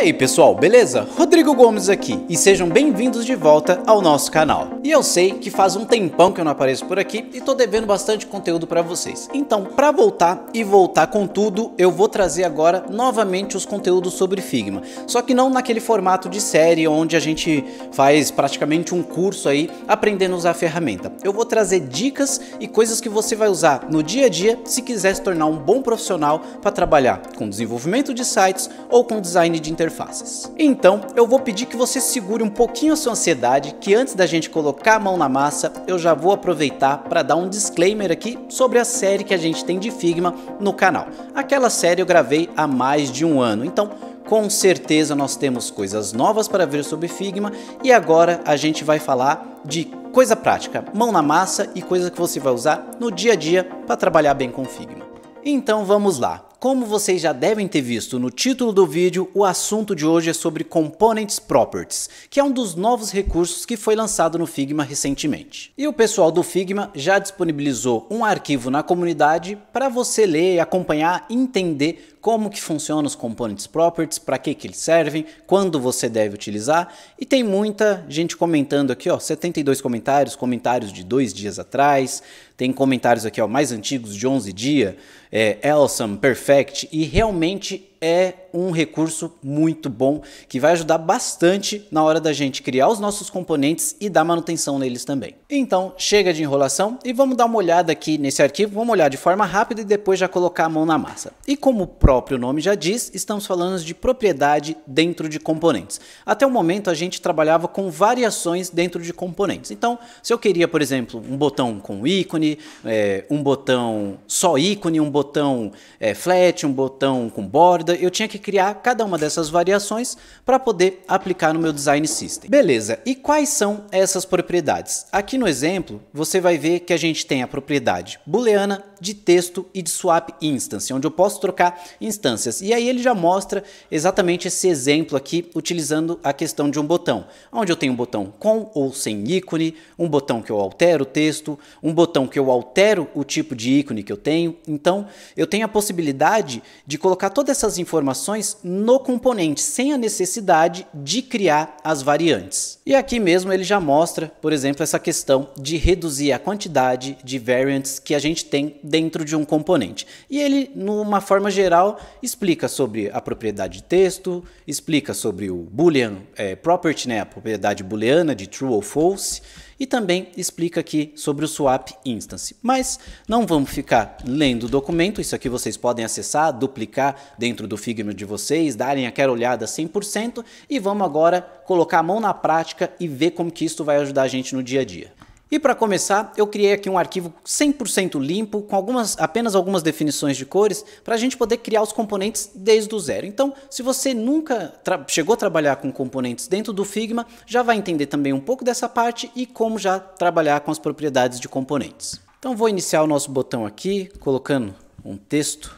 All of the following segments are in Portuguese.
E aí pessoal, beleza? Rodrigo Gomes aqui e sejam bem-vindos de volta ao nosso canal. E eu sei que faz um tempão que eu não apareço por aqui e tô devendo bastante conteúdo para vocês. Então, para voltar e voltar com tudo, eu vou trazer agora novamente os conteúdos sobre Figma. Só que não naquele formato de série onde a gente faz praticamente um curso aí aprendendo a usar a ferramenta. Eu vou trazer dicas e coisas que você vai usar no dia a dia se quiser se tornar um bom profissional para trabalhar com desenvolvimento de sites ou com design de interface interfaces. Então, eu vou pedir que você segure um pouquinho a sua ansiedade, que antes da gente colocar a mão na massa, eu já vou aproveitar para dar um disclaimer aqui sobre a série que a gente tem de Figma no canal. Aquela série eu gravei há mais de um ano, então com certeza nós temos coisas novas para ver sobre Figma e agora a gente vai falar de coisa prática, mão na massa e coisa que você vai usar no dia a dia para trabalhar bem com Figma. Então vamos lá. Como vocês já devem ter visto no título do vídeo, o assunto de hoje é sobre Components Properties, que é um dos novos recursos que foi lançado no Figma recentemente. E o pessoal do Figma já disponibilizou um arquivo na comunidade para você ler, acompanhar entender como que funcionam os Components Properties, para que, que eles servem, quando você deve utilizar. E tem muita gente comentando aqui, ó, 72 comentários, comentários de dois dias atrás, tem comentários aqui, ó, mais antigos de 11 dias, é, Elson, Perfect, e realmente é um recurso muito bom que vai ajudar bastante na hora da gente criar os nossos componentes e dar manutenção neles também. Então, chega de enrolação e vamos dar uma olhada aqui nesse arquivo, vamos olhar de forma rápida e depois já colocar a mão na massa. E como o próprio nome já diz, estamos falando de propriedade dentro de componentes. Até o momento a gente trabalhava com variações dentro de componentes. Então, se eu queria, por exemplo, um botão com ícone, é, um botão só ícone, um botão é, flat, um botão com borda, eu tinha que criar cada uma dessas variações para poder aplicar no meu design system. Beleza, e quais são essas propriedades? Aqui no exemplo, você vai ver que a gente tem a propriedade booleana de texto e de swap instance, onde eu posso trocar instâncias. E aí ele já mostra exatamente esse exemplo aqui, utilizando a questão de um botão, onde eu tenho um botão com ou sem ícone, um botão que eu altero o texto, um botão que eu altero o tipo de ícone que eu tenho. Então, eu tenho a possibilidade de colocar todas essas informações no componente, sem a necessidade de criar as variantes. E aqui mesmo ele já mostra, por exemplo, essa questão de reduzir a quantidade de variants que a gente tem dentro de um componente. E ele, numa forma geral, explica sobre a propriedade de texto, explica sobre o boolean é, property, né, a propriedade booleana de true ou false, e também explica aqui sobre o swap instance. Mas não vamos ficar lendo o documento, isso aqui vocês podem acessar, duplicar dentro do Figma de vocês, darem aquela olhada 100% e vamos agora colocar a mão na prática e ver como que isso vai ajudar a gente no dia a dia. E para começar, eu criei aqui um arquivo 100% limpo, com algumas, apenas algumas definições de cores, para a gente poder criar os componentes desde o zero. Então, se você nunca chegou a trabalhar com componentes dentro do Figma, já vai entender também um pouco dessa parte e como já trabalhar com as propriedades de componentes. Então, vou iniciar o nosso botão aqui, colocando um texto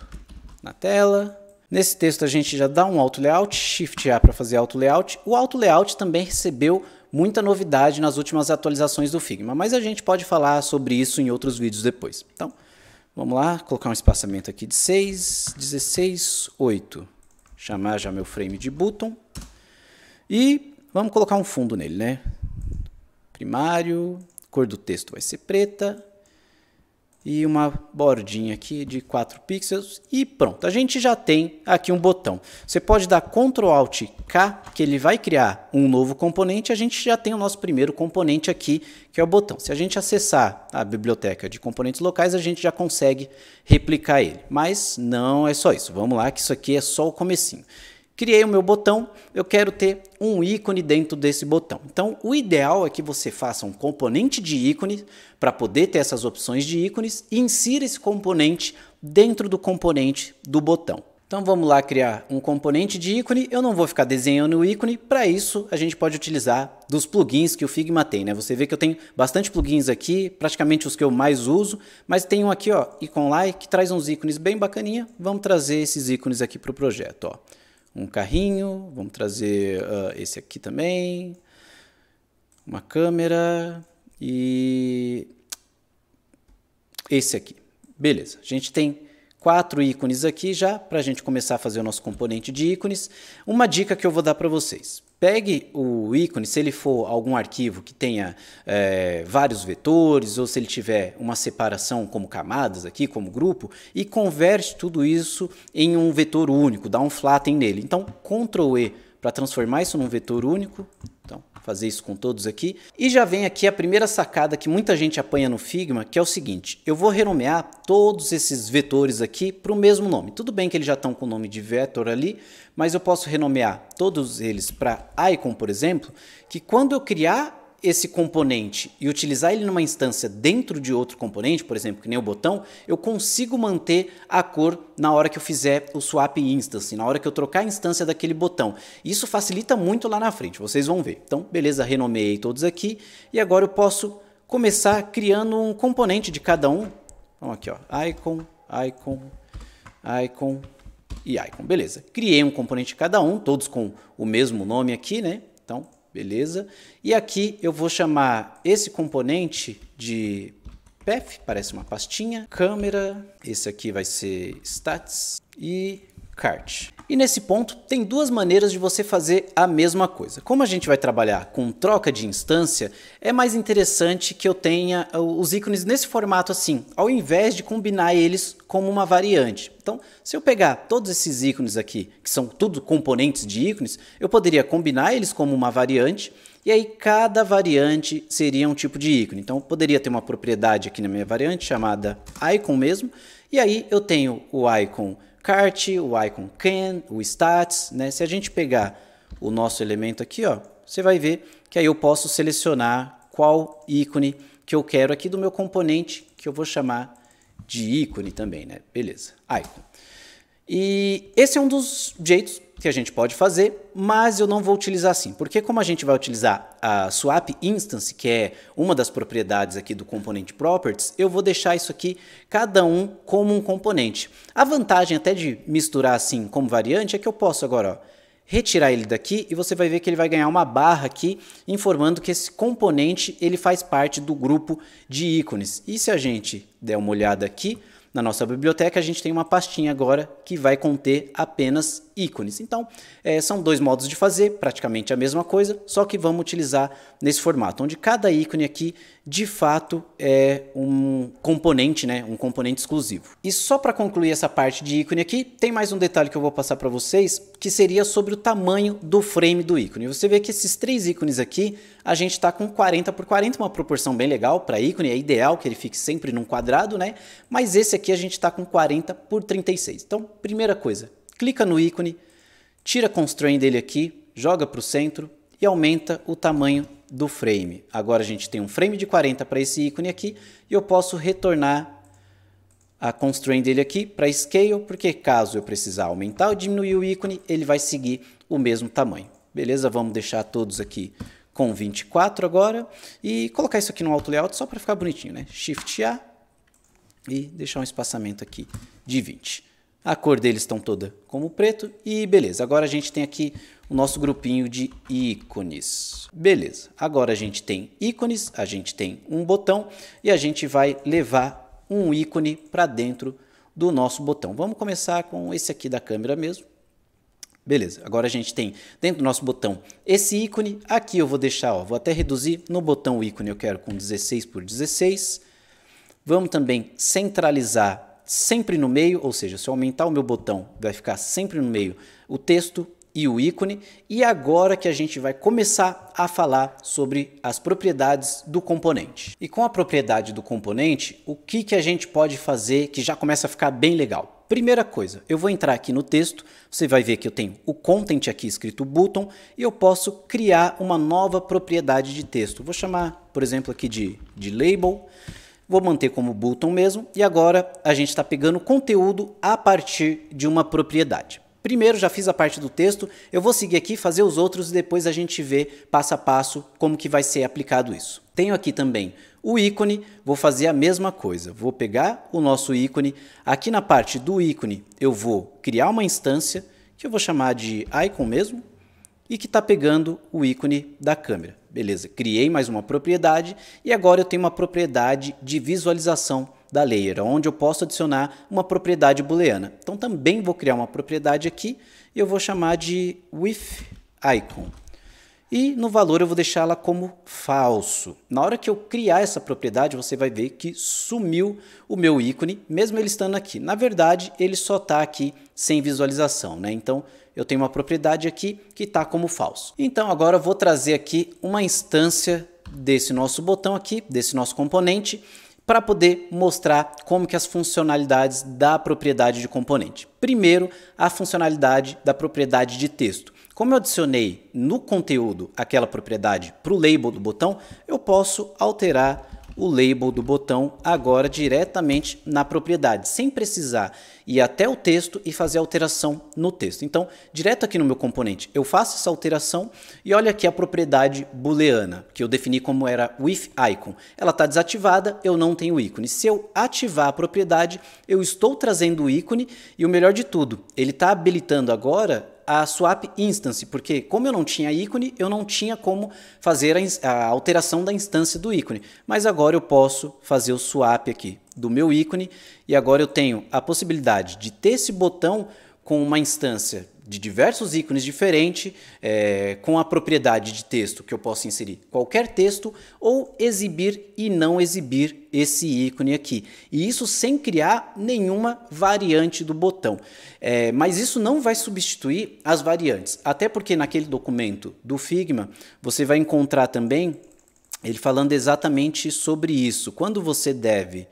na tela. Nesse texto a gente já dá um auto layout, Shift A para fazer auto layout. O auto layout também recebeu muita novidade nas últimas atualizações do Figma, mas a gente pode falar sobre isso em outros vídeos depois. Então, vamos lá, colocar um espaçamento aqui de 6, 16, 8. Chamar já meu frame de button. E vamos colocar um fundo nele, né? Primário, cor do texto vai ser preta, e uma bordinha aqui de 4 pixels e pronto. A gente já tem aqui um botão. Você pode dar Ctrl Alt K que ele vai criar um novo componente. A gente já tem o nosso primeiro componente aqui, que é o botão. Se a gente acessar a biblioteca de componentes locais, a gente já consegue replicar ele. Mas não é só isso. Vamos lá que isso aqui é só o comecinho. Criei o meu botão, eu quero ter um ícone dentro desse botão. Então, o ideal é que você faça um componente de ícone para poder ter essas opções de ícones e insira esse componente dentro do componente do botão. Então vamos lá criar um componente de ícone. Eu não vou ficar desenhando o ícone, para isso a gente pode utilizar dos plugins que o Figma tem, né? Você vê que eu tenho bastante plugins aqui, praticamente os que eu mais uso, mas tem um aqui, ó, Iconlay, que traz uns ícones bem bacaninha. Vamos trazer esses ícones aqui para o projeto, ó um carrinho, vamos trazer uh, esse aqui também, uma câmera e esse aqui. Beleza, a gente tem quatro ícones aqui já para a gente começar a fazer o nosso componente de ícones. Uma dica que eu vou dar para vocês pegue o ícone, se ele for algum arquivo que tenha é, vários vetores, ou se ele tiver uma separação como camadas aqui, como grupo, e converte tudo isso em um vetor único, dá um flatten nele. Então, Ctrl E para transformar isso num vetor único, fazer isso com todos aqui. E já vem aqui a primeira sacada que muita gente apanha no Figma, que é o seguinte, eu vou renomear todos esses vetores aqui para o mesmo nome. Tudo bem que eles já estão com o nome de vetor ali, mas eu posso renomear todos eles para icon, por exemplo, que quando eu criar esse componente e utilizar ele numa instância dentro de outro componente, por exemplo, que nem o botão, eu consigo manter a cor na hora que eu fizer o swap instance, na hora que eu trocar a instância daquele botão. Isso facilita muito lá na frente, vocês vão ver. Então, beleza, renomeei todos aqui e agora eu posso começar criando um componente de cada um. Vamos aqui, ó, icon, icon, icon e icon. Beleza. Criei um componente de cada um, todos com o mesmo nome aqui, né? Então, beleza? E aqui eu vou chamar esse componente de path, parece uma pastinha, câmera, esse aqui vai ser stats e cart. E nesse ponto, tem duas maneiras de você fazer a mesma coisa. Como a gente vai trabalhar com troca de instância, é mais interessante que eu tenha os ícones nesse formato assim, ao invés de combinar eles como uma variante. Então, se eu pegar todos esses ícones aqui, que são tudo componentes de ícones, eu poderia combinar eles como uma variante, e aí cada variante seria um tipo de ícone. Então, eu poderia ter uma propriedade aqui na minha variante chamada icon mesmo, e aí eu tenho o icon cart, o icon can, o stats, né? Se a gente pegar o nosso elemento aqui, ó, você vai ver que aí eu posso selecionar qual ícone que eu quero aqui do meu componente, que eu vou chamar de ícone também, né? Beleza, icon. E esse é um dos jeitos que a gente pode fazer, mas eu não vou utilizar assim, porque como a gente vai utilizar a swap instance, que é uma das propriedades aqui do componente properties, eu vou deixar isso aqui cada um como um componente. A vantagem até de misturar assim como variante é que eu posso agora ó, retirar ele daqui e você vai ver que ele vai ganhar uma barra aqui informando que esse componente ele faz parte do grupo de ícones. E se a gente der uma olhada aqui, na nossa biblioteca, a gente tem uma pastinha agora que vai conter apenas ícones. Então, é, são dois modos de fazer, praticamente a mesma coisa, só que vamos utilizar nesse formato, onde cada ícone aqui, de fato, é um componente, né, um componente exclusivo. E só para concluir essa parte de ícone aqui, tem mais um detalhe que eu vou passar para vocês, que seria sobre o tamanho do frame do ícone. Você vê que esses três ícones aqui, a gente está com 40 por 40, uma proporção bem legal para ícone, é ideal que ele fique sempre num quadrado, né? Mas esse aqui a gente está com 40 por 36. Então, primeira coisa, clica no ícone, tira a constraint dele aqui, joga para o centro e aumenta o tamanho do frame. Agora a gente tem um frame de 40 para esse ícone aqui e eu posso retornar a constrain dele aqui para scale, porque caso eu precisar aumentar ou diminuir o ícone, ele vai seguir o mesmo tamanho. Beleza? Vamos deixar todos aqui com 24 agora e colocar isso aqui no alto layout só para ficar bonitinho, né? Shift A e deixar um espaçamento aqui de 20. A cor deles estão toda como preto e beleza. Agora a gente tem aqui o nosso grupinho de ícones. Beleza. Agora a gente tem ícones, a gente tem um botão e a gente vai levar um ícone para dentro do nosso botão. Vamos começar com esse aqui da câmera mesmo. Beleza, agora a gente tem dentro do nosso botão esse ícone. Aqui eu vou deixar, ó, vou até reduzir. No botão o ícone eu quero com 16 por 16. Vamos também centralizar sempre no meio, ou seja, se eu aumentar o meu botão, vai ficar sempre no meio o texto e o ícone. E agora que a gente vai começar a falar sobre as propriedades do componente. E com a propriedade do componente, o que, que a gente pode fazer que já começa a ficar bem legal? Primeira coisa, eu vou entrar aqui no texto, você vai ver que eu tenho o content aqui escrito button e eu posso criar uma nova propriedade de texto. Vou chamar, por exemplo, aqui de, de label Vou manter como Button mesmo. E agora a gente está pegando conteúdo a partir de uma propriedade. Primeiro já fiz a parte do texto, eu vou seguir aqui, fazer os outros e depois a gente vê passo a passo como que vai ser aplicado isso. Tenho aqui também o ícone, vou fazer a mesma coisa. Vou pegar o nosso ícone, aqui na parte do ícone eu vou criar uma instância que eu vou chamar de icon mesmo, e que está pegando o ícone da câmera. Beleza, criei mais uma propriedade e agora eu tenho uma propriedade de visualização da layer, onde eu posso adicionar uma propriedade booleana. Então também vou criar uma propriedade aqui e eu vou chamar de with icon. E no valor eu vou deixá-la como falso. Na hora que eu criar essa propriedade, você vai ver que sumiu o meu ícone, mesmo ele estando aqui. Na verdade, ele só está aqui sem visualização, né? Então, eu tenho uma propriedade aqui que está como falso. Então, agora eu vou trazer aqui uma instância desse nosso botão aqui, desse nosso componente, para poder mostrar como que as funcionalidades da propriedade de componente. Primeiro, a funcionalidade da propriedade de texto. Como eu adicionei no conteúdo aquela propriedade para o label do botão, eu posso alterar o label do botão agora diretamente na propriedade, sem precisar ir até o texto e fazer alteração no texto. Então, direto aqui no meu componente, eu faço essa alteração e olha aqui a propriedade booleana, que eu defini como era with icon. Ela está desativada, eu não tenho ícone. Se eu ativar a propriedade, eu estou trazendo o ícone e o melhor de tudo, ele está habilitando agora a swap instance, porque como eu não tinha ícone, eu não tinha como fazer a, a alteração da instância do ícone. Mas agora eu posso fazer o swap aqui do meu ícone e agora eu tenho a possibilidade de ter esse botão com uma instância de diversos ícones diferentes, é, com a propriedade de texto que eu posso inserir qualquer texto, ou exibir e não exibir esse ícone aqui. E isso sem criar nenhuma variante do botão. É, mas isso não vai substituir as variantes, até porque naquele documento do Figma você vai encontrar também ele falando exatamente sobre isso. Quando você deve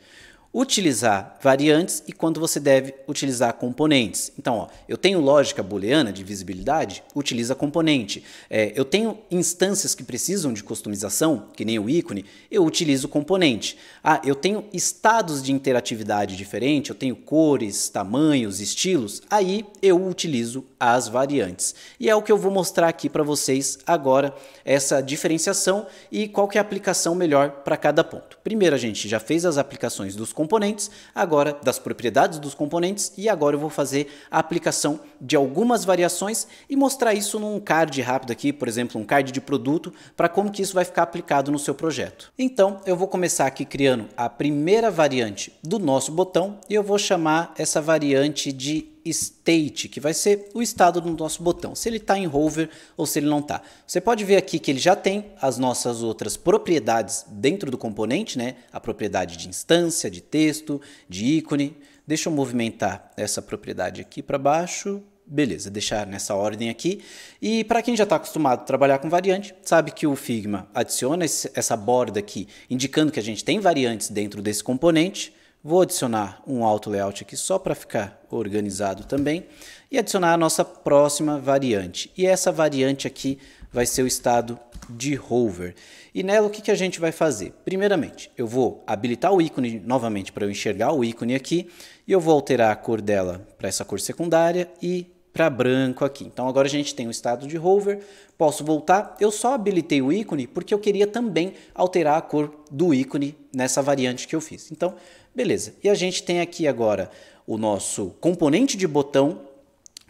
utilizar variantes e quando você deve utilizar componentes. Então, ó, eu tenho lógica booleana de visibilidade, utiliza componente. É, eu tenho instâncias que precisam de customização, que nem o ícone, eu utilizo componente. Ah, eu tenho estados de interatividade diferente, eu tenho cores, tamanhos, estilos, aí eu utilizo as variantes. E é o que eu vou mostrar aqui para vocês agora, essa diferenciação e qual que é a aplicação melhor para cada ponto. Primeiro, a gente já fez as aplicações dos componentes, agora das propriedades dos componentes e agora eu vou fazer a aplicação de algumas variações e mostrar isso num card rápido aqui, por exemplo, um card de produto, para como que isso vai ficar aplicado no seu projeto. Então, eu vou começar aqui criando a primeira variante do nosso botão e eu vou chamar essa variante de state, que vai ser o estado do nosso botão, se ele está em hover ou se ele não está. Você pode ver aqui que ele já tem as nossas outras propriedades dentro do componente, né? a propriedade de instância, de texto, de ícone. Deixa eu movimentar essa propriedade aqui para baixo, beleza, deixar nessa ordem aqui. E para quem já está acostumado a trabalhar com variante, sabe que o Figma adiciona esse, essa borda aqui, indicando que a gente tem variantes dentro desse componente. Vou adicionar um alto layout aqui só para ficar organizado também e adicionar a nossa próxima variante. E essa variante aqui vai ser o estado de hover. E nela o que, que a gente vai fazer? Primeiramente, eu vou habilitar o ícone novamente para eu enxergar o ícone aqui e eu vou alterar a cor dela para essa cor secundária e para branco aqui. Então agora a gente tem o estado de hover, posso voltar. Eu só habilitei o ícone porque eu queria também alterar a cor do ícone nessa variante que eu fiz. Então Beleza. E a gente tem aqui agora o nosso componente de botão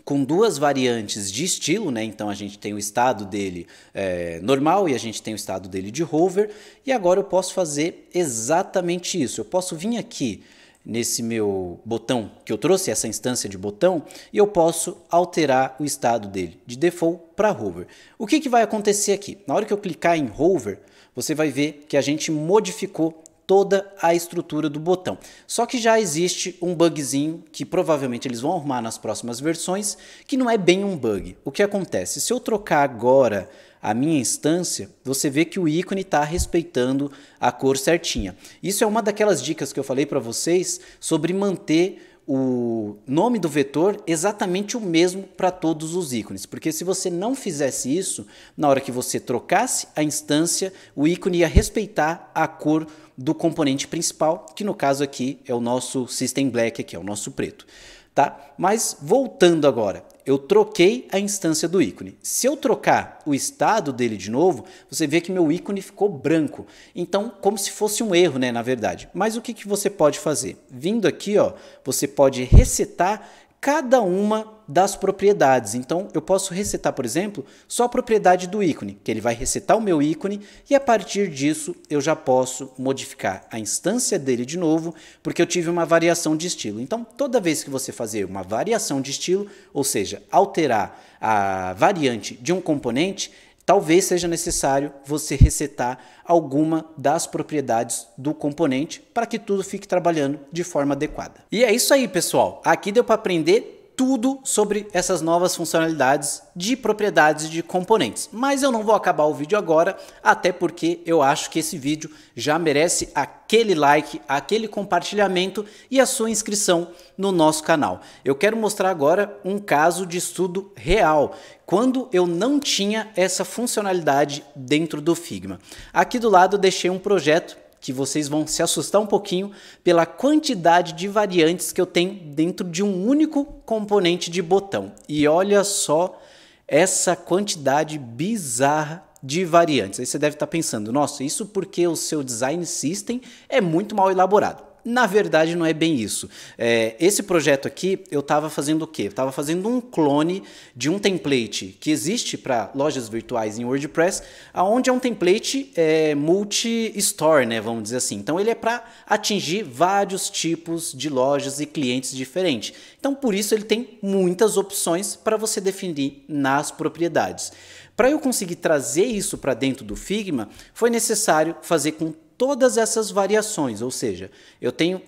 com duas variantes de estilo, né? Então a gente tem o estado dele é, normal e a gente tem o estado dele de hover. E agora eu posso fazer exatamente isso. Eu posso vir aqui nesse meu botão que eu trouxe, essa instância de botão, e eu posso alterar o estado dele de default para hover. O que, que vai acontecer aqui? Na hora que eu clicar em hover, você vai ver que a gente modificou toda a estrutura do botão. Só que já existe um bugzinho que provavelmente eles vão arrumar nas próximas versões, que não é bem um bug. O que acontece? Se eu trocar agora a minha instância, você vê que o ícone está respeitando a cor certinha. Isso é uma daquelas dicas que eu falei para vocês sobre manter o nome do vetor exatamente o mesmo para todos os ícones, porque se você não fizesse isso, na hora que você trocasse a instância, o ícone ia respeitar a cor do componente principal, que no caso aqui é o nosso System Black, que é o nosso preto. Tá? Mas voltando agora, eu troquei a instância do ícone. Se eu trocar o estado dele de novo, você vê que meu ícone ficou branco. Então, como se fosse um erro, né, na verdade. Mas o que, que você pode fazer? Vindo aqui, ó, você pode resetar cada uma das propriedades. Então, eu posso recetar, por exemplo, só a propriedade do ícone, que ele vai recetar o meu ícone e a partir disso eu já posso modificar a instância dele de novo, porque eu tive uma variação de estilo. Então, toda vez que você fazer uma variação de estilo, ou seja, alterar a variante de um componente, talvez seja necessário você resetar alguma das propriedades do componente para que tudo fique trabalhando de forma adequada. E é isso aí, pessoal. Aqui deu para aprender tudo sobre essas novas funcionalidades de propriedades de componentes. Mas eu não vou acabar o vídeo agora, até porque eu acho que esse vídeo já merece aquele like, aquele compartilhamento e a sua inscrição no nosso canal. Eu quero mostrar agora um caso de estudo real, quando eu não tinha essa funcionalidade dentro do Figma. Aqui do lado deixei um projeto que vocês vão se assustar um pouquinho pela quantidade de variantes que eu tenho dentro de um único componente de botão. E olha só essa quantidade bizarra de variantes. Aí você deve estar pensando, nossa, isso porque o seu design system é muito mal elaborado. Na verdade, não é bem isso. É, esse projeto aqui, eu estava fazendo o quê? Estava fazendo um clone de um template que existe para lojas virtuais em WordPress, aonde é um template é, multi-store, né? Vamos dizer assim. Então, ele é para atingir vários tipos de lojas e clientes diferentes. Então, por isso, ele tem muitas opções para você definir nas propriedades. Para eu conseguir trazer isso para dentro do Figma, foi necessário fazer com todas essas variações, ou seja, eu tenho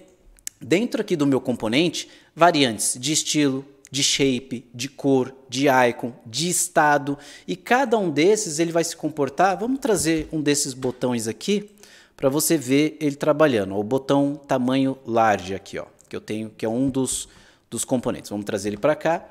dentro aqui do meu componente variantes de estilo, de shape, de cor, de icon, de estado, e cada um desses ele vai se comportar. Vamos trazer um desses botões aqui para você ver ele trabalhando. O botão tamanho large aqui, ó, que eu tenho, que é um dos, dos componentes. Vamos trazer ele para cá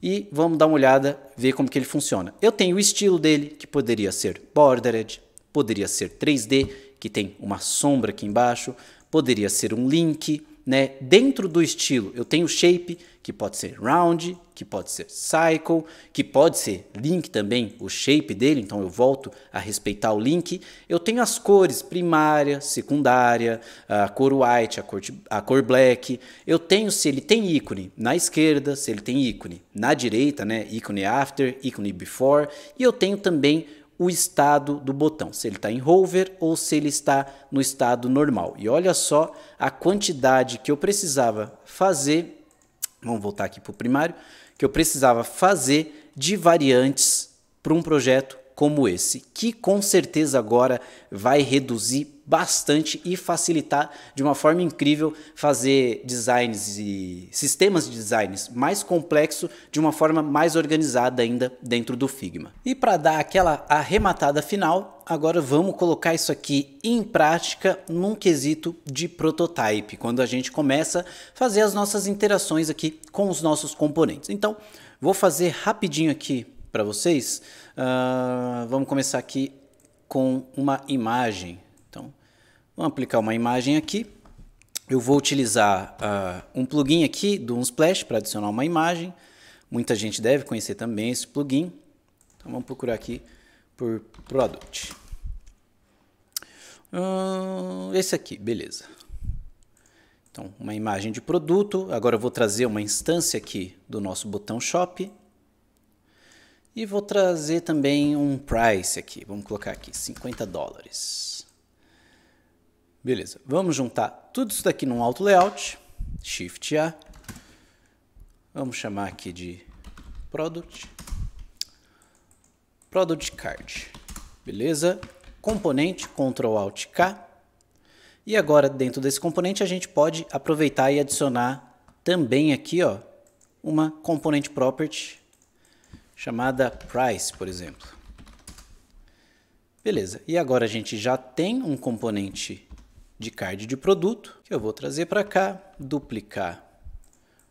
e vamos dar uma olhada, ver como que ele funciona. Eu tenho o estilo dele, que poderia ser bordered, poderia ser 3D que tem uma sombra aqui embaixo, poderia ser um link, né? Dentro do estilo, eu tenho shape, que pode ser round, que pode ser cycle, que pode ser link também, o shape dele, então eu volto a respeitar o link. Eu tenho as cores primária, secundária, a cor white, a cor, a cor black. Eu tenho se ele tem ícone na esquerda, se ele tem ícone na direita, né? ícone after, ícone before. E eu tenho também o estado do botão, se ele está em hover ou se ele está no estado normal. E olha só a quantidade que eu precisava fazer, vamos voltar aqui para o primário, que eu precisava fazer de variantes para um projeto como esse, que com certeza agora vai reduzir bastante e facilitar de uma forma incrível fazer designs e sistemas de designs mais complexo de uma forma mais organizada ainda dentro do Figma. E para dar aquela arrematada final, agora vamos colocar isso aqui em prática num quesito de prototype, quando a gente começa a fazer as nossas interações aqui com os nossos componentes. Então, vou fazer rapidinho aqui para vocês. Uh, vamos começar aqui com uma imagem Vamos aplicar uma imagem aqui. Eu vou utilizar uh, um plugin aqui do Unsplash para adicionar uma imagem. Muita gente deve conhecer também esse plugin. Então vamos procurar aqui por Product. Uh, esse aqui, beleza. Então, uma imagem de produto. Agora eu vou trazer uma instância aqui do nosso botão Shop. E vou trazer também um price aqui. Vamos colocar aqui 50 dólares. Beleza, vamos juntar tudo isso daqui num alto layout, Shift A, vamos chamar aqui de Product, Product Card, beleza? Componente, Ctrl Alt K, e agora dentro desse componente a gente pode aproveitar e adicionar também aqui ó, uma componente property chamada price, por exemplo. Beleza, e agora a gente já tem um componente de card de produto, que eu vou trazer para cá, duplicar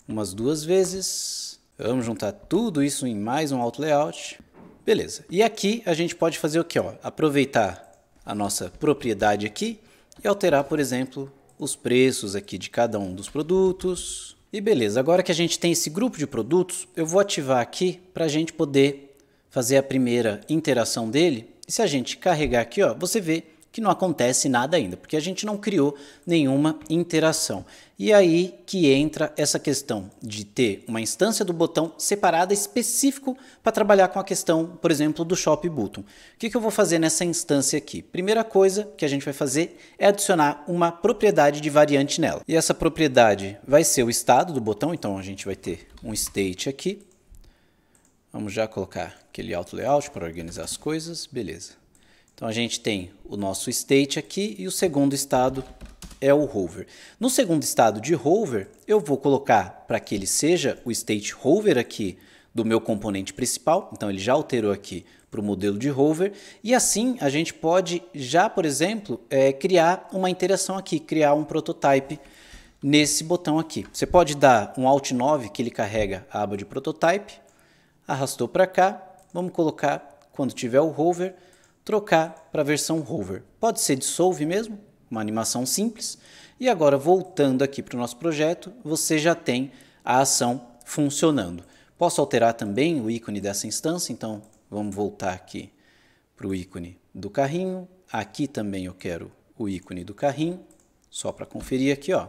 umas duas vezes. Vamos juntar tudo isso em mais um alto Layout. Beleza. E aqui a gente pode fazer o que? Ó? Aproveitar a nossa propriedade aqui e alterar, por exemplo, os preços aqui de cada um dos produtos. E beleza, agora que a gente tem esse grupo de produtos, eu vou ativar aqui para a gente poder fazer a primeira interação dele. E se a gente carregar aqui, ó, você vê que não acontece nada ainda, porque a gente não criou nenhuma interação. E aí que entra essa questão de ter uma instância do botão separada específico para trabalhar com a questão, por exemplo, do Shop Button. O que, que eu vou fazer nessa instância aqui? Primeira coisa que a gente vai fazer é adicionar uma propriedade de variante nela. E essa propriedade vai ser o estado do botão, então a gente vai ter um state aqui. Vamos já colocar aquele auto layout para organizar as coisas, beleza. Então a gente tem o nosso state aqui e o segundo estado é o hover. No segundo estado de hover, eu vou colocar para que ele seja o state hover aqui do meu componente principal, então ele já alterou aqui para o modelo de hover, e assim a gente pode já, por exemplo, é, criar uma interação aqui, criar um prototype nesse botão aqui. Você pode dar um Alt 9 que ele carrega a aba de prototype, arrastou para cá, vamos colocar quando tiver o hover, trocar para a versão hover. Pode ser dissolve mesmo, uma animação simples. E agora, voltando aqui para o nosso projeto, você já tem a ação funcionando. Posso alterar também o ícone dessa instância, então vamos voltar aqui para o ícone do carrinho. Aqui também eu quero o ícone do carrinho, só para conferir aqui, ó.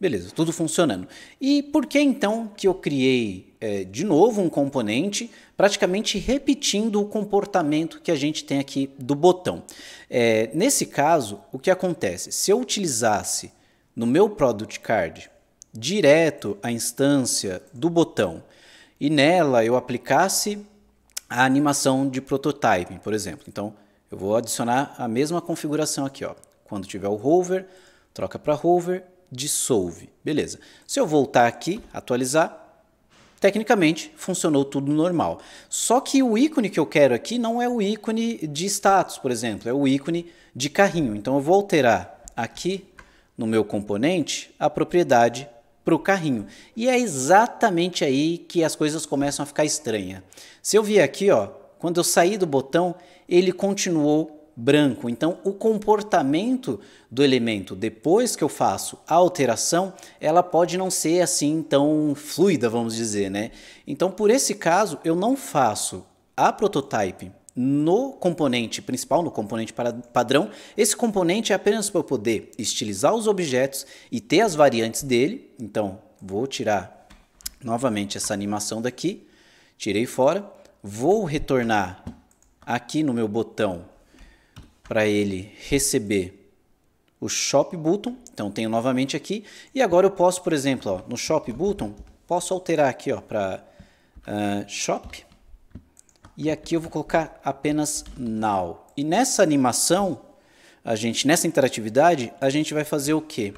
Beleza, tudo funcionando. E por que então que eu criei é, de novo um componente, praticamente repetindo o comportamento que a gente tem aqui do botão. É, nesse caso, o que acontece? Se eu utilizasse no meu Product Card direto a instância do botão e nela eu aplicasse a animação de prototyping, por exemplo. Então, eu vou adicionar a mesma configuração aqui. Ó. Quando tiver o hover, troca para hover, dissolve. Beleza. Se eu voltar aqui, atualizar, Tecnicamente, funcionou tudo normal. Só que o ícone que eu quero aqui não é o ícone de status, por exemplo, é o ícone de carrinho. Então eu vou alterar aqui no meu componente a propriedade para o carrinho. E é exatamente aí que as coisas começam a ficar estranhas. Se eu vier aqui, ó, quando eu saí do botão, ele continuou branco. Então, o comportamento do elemento depois que eu faço a alteração, ela pode não ser assim tão fluida, vamos dizer, né? Então, por esse caso, eu não faço a prototype no componente principal, no componente padrão. Esse componente é apenas para poder estilizar os objetos e ter as variantes dele. Então, vou tirar novamente essa animação daqui, tirei fora, vou retornar aqui no meu botão para ele receber o Shop Button. Então tenho novamente aqui. E agora eu posso, por exemplo, ó, no Shop Button, posso alterar aqui para uh, ah, Shop. E aqui eu vou colocar apenas Now. E nessa animação, a gente nessa interatividade, a gente vai fazer o quê?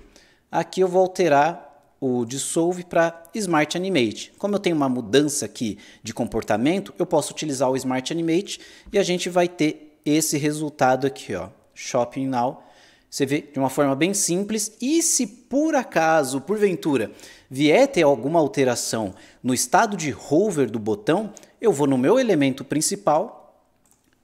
Aqui eu vou alterar o Dissolve para Smart Animate. Como eu tenho uma mudança aqui de comportamento, eu posso utilizar o Smart Animate e a gente vai ter esse resultado aqui, ó, Shopping Now. Você vê de uma forma bem simples e se por acaso, porventura, vier ter alguma alteração no estado de hover do botão, eu vou no meu elemento principal,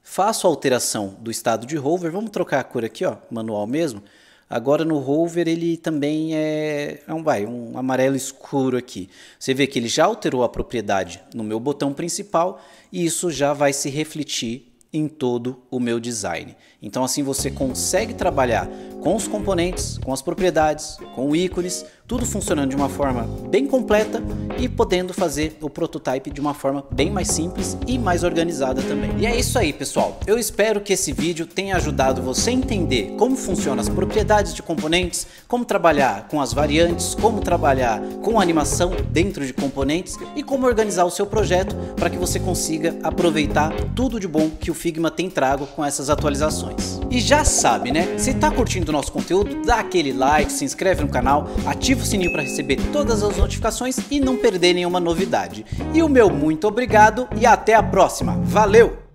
faço a alteração do estado de hover, vamos trocar a cor aqui, ó, manual mesmo. Agora no hover ele também é, é um, vai, um amarelo escuro aqui. Você vê que ele já alterou a propriedade no meu botão principal e isso já vai se refletir em todo o meu design. Então assim você consegue trabalhar com os componentes, com as propriedades, com ícones, tudo funcionando de uma forma bem completa e podendo fazer o prototype de uma forma bem mais simples e mais organizada também. E é isso aí, pessoal. Eu espero que esse vídeo tenha ajudado você a entender como funcionam as propriedades de componentes, como trabalhar com as variantes, como trabalhar com animação dentro de componentes e como organizar o seu projeto para que você consiga aproveitar tudo de bom que o Figma tem trago com essas atualizações. E já sabe, né? Se tá curtindo o nosso conteúdo, dá aquele like, se inscreve no canal, ativa ativa o sininho para receber todas as notificações e não perder nenhuma novidade. E o meu muito obrigado e até a próxima. Valeu!